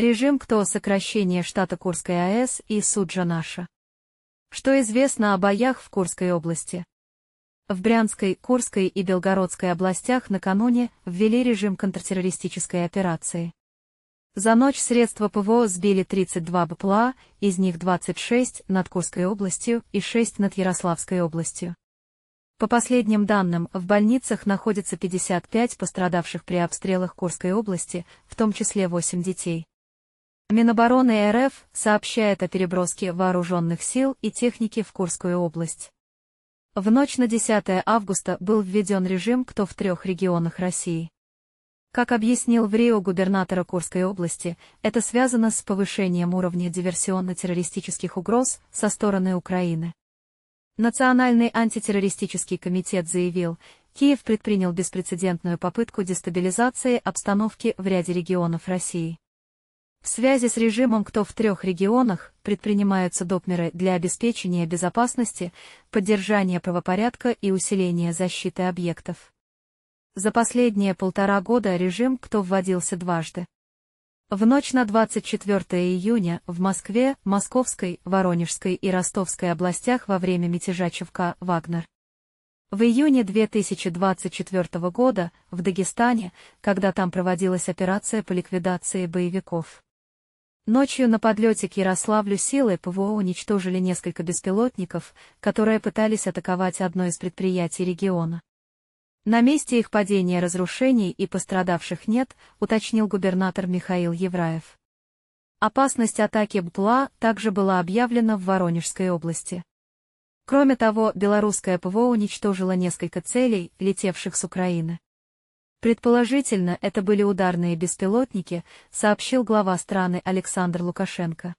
Режим КТО сокращение штата Курской АЭС и Суджа наша. Что известно о боях в Курской области? В Брянской, Курской и Белгородской областях накануне ввели режим контртеррористической операции. За ночь средства ПВО сбили 32 БПЛА, из них 26 над Курской областью и 6 над Ярославской областью. По последним данным, в больницах находится 55 пострадавших при обстрелах Курской области, в том числе 8 детей. Минобороны РФ сообщает о переброске вооруженных сил и техники в Курскую область. В ночь на 10 августа был введен режим «Кто в трех регионах России». Как объяснил в Рио губернатора Курской области, это связано с повышением уровня диверсионно-террористических угроз со стороны Украины. Национальный антитеррористический комитет заявил, Киев предпринял беспрецедентную попытку дестабилизации обстановки в ряде регионов России. В связи с режимом «Кто в трех регионах» предпринимаются допмеры для обеспечения безопасности, поддержания правопорядка и усиления защиты объектов. За последние полтора года режим «Кто» вводился дважды. В ночь на 24 июня в Москве, Московской, Воронежской и Ростовской областях во время мятежа Чевка «Вагнер». В июне 2024 года в Дагестане, когда там проводилась операция по ликвидации боевиков. Ночью на подлете к Ярославлю силы ПВО уничтожили несколько беспилотников, которые пытались атаковать одно из предприятий региона. На месте их падения разрушений и пострадавших нет, уточнил губернатор Михаил Евраев. Опасность атаки БПЛА также была объявлена в Воронежской области. Кроме того, белорусское ПВО уничтожило несколько целей, летевших с Украины. Предположительно, это были ударные беспилотники, сообщил глава страны Александр Лукашенко.